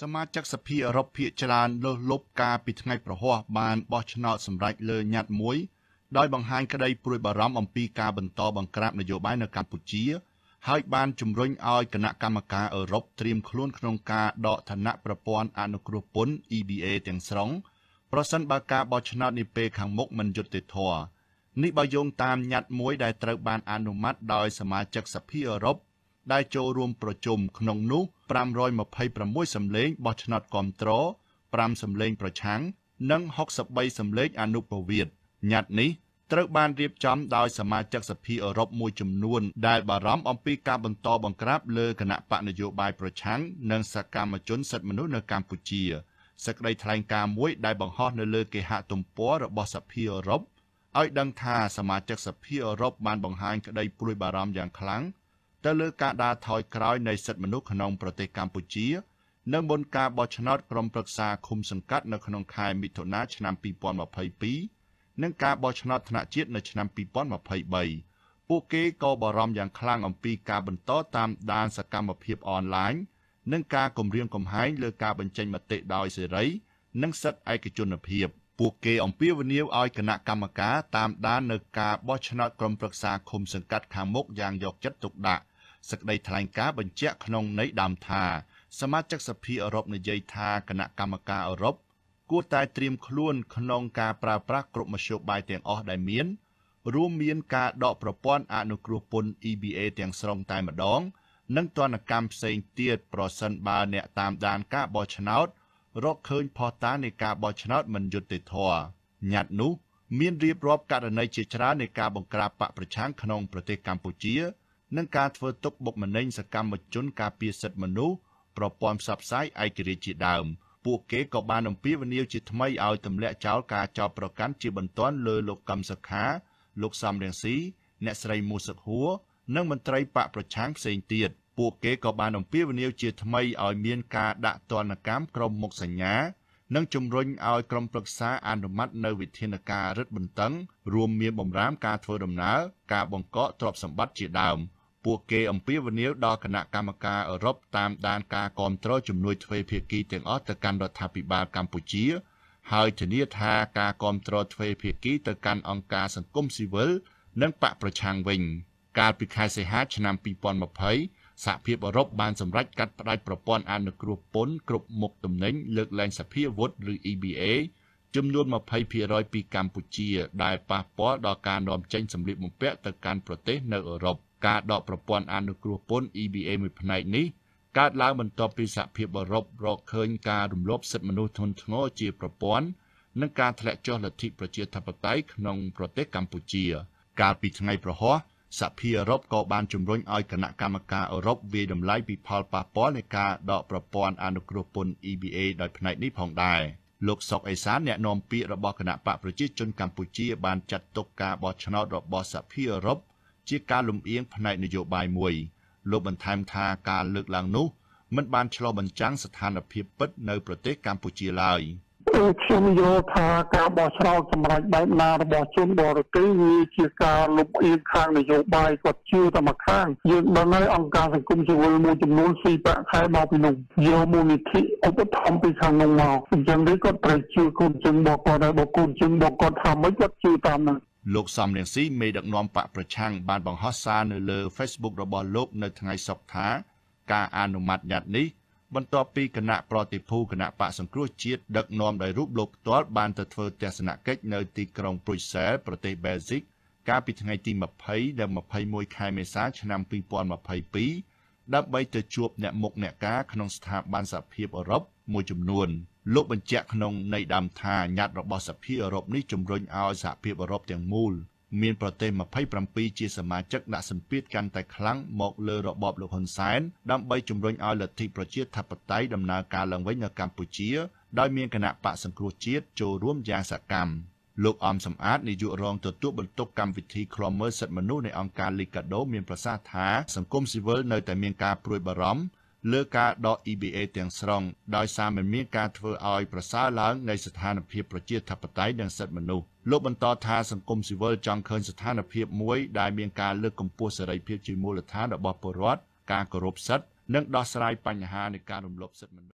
សមាជិកសភាអឺរ៉ុបភាគច្រើនលើសលប់ការពីថ្ងៃប្រហ័សបានបោះឆ្នោតសម្រេចលើញត្តិមួយដោយបង្ហាញក្តីព្រួយបារម្ភអំពីការបន្តបង្ក្រាបនយោបាយនៅកម្ពុជា ហើយបានជំរុញឲ្យគណៈកម្មការអឺរ៉ុបត្រៀមខ្លួនក្នុងការដកឋានៈប្រព័ន្ធអនុគ្រោះពន្ធ EBA ទាំងស្រុងប្រសិនបើការបោះឆ្នោតនាពេលខាងមុខមិនយុត្តិធម៌នេះបើយោងតាមញត្តិមួយដែលត្រូវបានអនុម័តដោយសមាជិកសភាអឺរ៉ុបដែលចូលរួមប្រជុំក្នុងនោះ526សម្លេងបោះឆ្នោតគាំទ្រ5សម្លេងប្រឆាំងនិង63សម្លេងអនុប្រវាទញត្តិនេះត្រូវបានរៀបចំដោយសមាជិកសភាអឺរ៉ុបមួយចំនួនដែលបារម្ភអំពីការបន្តបង្ក្រាបលើគណៈបកនយោបាយប្រឆាំង និងសកម្មជនសិទ្ធិមនុស្សនៅកម្ពុជាសេចក្តីថ្លែងការណ៍មួយដែលបង្ហោះនៅលើគេហទំព័ររបស់សភាអឺរ៉ុបឲ្យដឹងថាសមាជិកសភាអឺរ៉ុបបានបង្ហាញក្តីព្រួយបារម្ភយ៉ាងខ្លាំងទៅលើការដើរថយក្រោយនៃសិទ្ធិមនុស្សក្នុងប្រទេសកម្ពុជានៅមុនការបោះឆ្នោតក្រុមប្រឹក្សាឃុំសង្កាត់នៅក្នុងខែមិថុនាឆ្នាំ2022និងការបោះឆ្នោតថ្នាក់ជាតិនៅឆ្នាំ2023ពួកគេក៏បារម្ភយ៉ាងខ្លាំងអំពីការបន្តតាមដានសកម្មភាពអនឡាញនិងការគំរាមកំហែងលើការបញ្ចេញមតិដោយសេរីនិងសិទ្ធិឯកជនភាព។ពួកគេអំពាវនាវឲ្យគណៈកម្មការតាមដាននៅការបោះឆ្នោតក្រុមប្រឹក្សាឃុំសង្កាត់ខាងមុខយ៉ាងយកចិត្តទុកដាក់សេចក្តីថ្លែងការណ៍បញ្ជាក់ក្នុងន័យដើមថាសមាជិកសភាអឺរ៉ុបនិយាយថាគណៈកម្មការអឺរ៉ុបគួរតែត្រៀមខ្លួនក្នុងការប្រើប្រាស់គ្រប់មធ្យោបាយទាំងអស់ដែលមាន រួមមានការដកប្រព័ន្ធអនុគ្រោះពន្ធ EBA ទាំងស្រុងតែម្ដង និងទណ្ឌកម្មផ្សេងទៀតប្រសិនបើអ្នកតាមដានការបោះឆ្នោតរកឃើញផុសតាងនៃការបោះឆ្នោតមិនយុត្តិធម៌ញ៉ាត់នោះមានរៀបរាប់ករណីជាច្រើននៃការបង្ក្រាបបកប្រឆាំងក្នុងប្រទេសកម្ពុជា និងការធ្វើទុកបុកម្នេញសកម្មជនការពារសិទ្ធិមនុស្សប្រព័ន្ធផ្សព្វផ្សាយឯករាជ្យជាដើម ពួកគេក៏បានអំពាវនាវជាថ្មីឲ្យទម្លាក់ចោលការចោទប្រកាន់ជាបន្ទាន់លើលោកកឹមសុខាលោកសំរងស៊ីអ្នកស្រីមូសុខហួរ និងមន្ត្រីបកប្រឆាំងផ្សេងទៀតពួកគេក៏បានអំពាវនាវជាថ្មីឲ្យមានការដាក់ទណ្ឌកម្មក្រុមមុខសញ្ញា និងជំរុញឲ្យក្រុមប្រឹក្សាអនុម័តនៅវិធានការរឹតបន្តឹងរួមមានបំរាមការធ្វើដំណើរការបង្កកទ្រព្យសម្បត្តិជាដើម ពួកគេអំពាវនាវដល់គណៈកម្មការអឺរ៉ុបតាមដានការគ្រប់គ្រងជំនួយទ្វេភាគីទាំងអស់ទៅកាន់រដ្ឋាភិបាលកម្ពុជាហើយធានាថាការគ្រប់គ្រងទ្វេភាគីទៅកាន់អង្គការសង្គមស៊ីវិលនិងបកប្រឆាំងវិញ។កាលពីខែសីហាឆ្នាំ2020សហភាពអឺរ៉ុបបានសម្រេចកាត់ផ្តាច់ប្រព័ន្ធអនុគ្រោះពន្ធគ្រប់មុខទំនិញលើកឡើងសភាវុធឬ EBA ចំនួន20%ពីកម្ពុជា ដែលប៉ះពាល់ដល់ការនាំចេញសម្ភារបំពាក់ទៅកាន់ប្រទេសនៅអឺរ៉ុបការដកប្រព័ន្ធអនុគ្រោះពន្ធ EBA មួយផ្នែកនេះកើតឡើងបន្ទាប់ពីសហភាពអឺរ៉ុបរកឃើញការរំលោភសិទ្ធិមនុស្សធ្ងន់ធ្ងរជាប្រព័ន្ធនិងការធ្លាក់ចុះលទ្ធិប្រជាធិបតេយ្យក្នុងប្រទេសកម្ពុជា កាលពីថ្ងៃប្រហោះសភាអឺរ៉ុបក៏បានជំរុញឲ្យគណៈកម្មការអឺរ៉ុបវាយតម្លៃពីផលប៉ះពាល់នៃការដកប្រព័ន្ធអនុគ្រោះពន្ធ EBA ដោយផ្នែកនេះផងដែរលោកសុកអេសានអ្នកនាំពាក្យរបស់គណៈបកប្រជាជនកម្ពុជាបានចាត់ទុកការបោះឆ្នោតរបស់សភាអឺរ៉ុបជាការលំអៀងផ្នែកនយោបាយមួយលោកបន្ថែមថាការលើកឡើងនោះមិនបានឆ្លុះបញ្ចាំងស្ថានភាពពិតនៅប្រទេសកម្ពុជាឡើយ។ខ្ញុំយល់ថាការបោះឆ្នោតសម្រាប់បែបណារបស់ជនបរទេសវាជាការលុបអៀងខាងនយោបាយគាត់ជឿតែមួយខាងយើងដឹងហើយអង្គការសង្គមស៊ីវិលមួយចំនួនស៊ីប្រាក់ខែមកពីនោះយកមូលនិធិឧបត្ថម្ភពីខាងនោះមកអញ្ចឹងនេះគាត់ត្រូវជឿគុណជើងរបស់គាត់ហើយបើគុណជើងរបស់គាត់ថាមិនគាត់ជឿតាមនោះលោកសំរងស៊ីមេដឹកនាំបកប្រឆាំងបានបង្ហោះសារនៅលើ Facebook របស់លោក នៅថ្ងៃសុក្រថាការអនុម័តញត្តិនេះបន្ទាប់ពីគណៈប្រតិភូគណៈបកសង្គ្រោះជាតិដឹកនាំដោយរូបលោកផ្ទាល់បានទៅធ្វើទស្សនកិច្ចនៅទីក្រុងព្រុយសែលប្រទេសបែលហ្សិកកាលពីថ្ងៃទី20ដល់21ខែមេសា ឆ្នាំ2022ដើម្បីទៅជួបអ្នកមុខអ្នកការក្នុងស្ថាប័នសហភាពអឺរ៉ុបមួយចំនួនលោកបញ្ជាក់ក្នុងន័យដើមថាញត្តិរបស់សហភាពអឺរ៉ុបនេះជំរុញឲ្យសហភាពអឺរ៉ុបទាំងមូលមានប្រទេស27ជាសមាជិកដាក់សម្ពាធកាន់តែខ្លាំងមកលើរបបលោកហ៊ុនសែនដើម្បីជំរុញឲ្យលទ្ធិប្រជាធិបតេយ្យដំណើរការឡើងវិញនៅកម្ពុជាដោយមានគណៈបកសង្គ្រោះជាតិចូលរួមយ៉ាងសកម្មលោកអំសំអាតនាយករងទទួលបន្ទុកកម្មវិធីឃ្លាំមើលសិទ្ធិមនុស្សនៃអង្គការ Liga do មានប្រសាសន៍ថាសង្គមស៊ីវិលនៅតែមានការព្រួយបារម្ភលើការដក EBA ទាំងស្រុងដោយសារមិនមានការធ្វើឲ្យប្រសើរឡើងនៃស្ថានភាពប្រជាធិបតេយ្យនិងសិទ្ធិមនុស្សលោកបន្តថាសង្គមស៊ីវិលចង់ឃើញស្ថានភាពមួយដែលមានការលើកកម្ពស់សេរីភាពជាមូលដ្ឋានរបស់ពលរដ្ឋការគោរពសិទ្ធិនិងដោះស្រាយបញ្ហានៃការរំលោភសិទ្ធិមនុស្ស